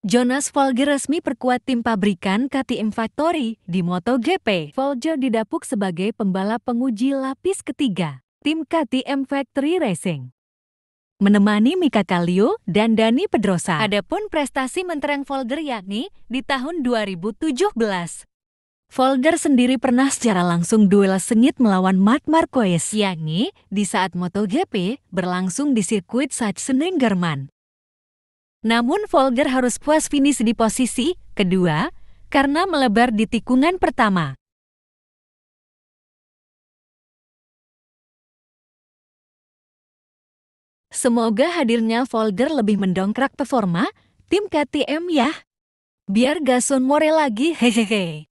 Jonas Folger resmi perkuat tim pabrikan KTM Factory di MotoGP. Folger didapuk sebagai pembalap penguji lapis ketiga, tim KTM Factory Racing. Menemani Mika Kalio dan Dani Pedrosa. Adapun prestasi mentereng Folger yakni di tahun 2017. Folger sendiri pernah secara langsung duel sengit melawan Matt Marquez yakni di saat MotoGP berlangsung di sirkuit Jerman. Namun Folger harus puas finish di posisi kedua karena melebar di tikungan pertama. Semoga hadirnya Folger lebih mendongkrak performa tim KTM ya. Biar gason more lagi hehehe.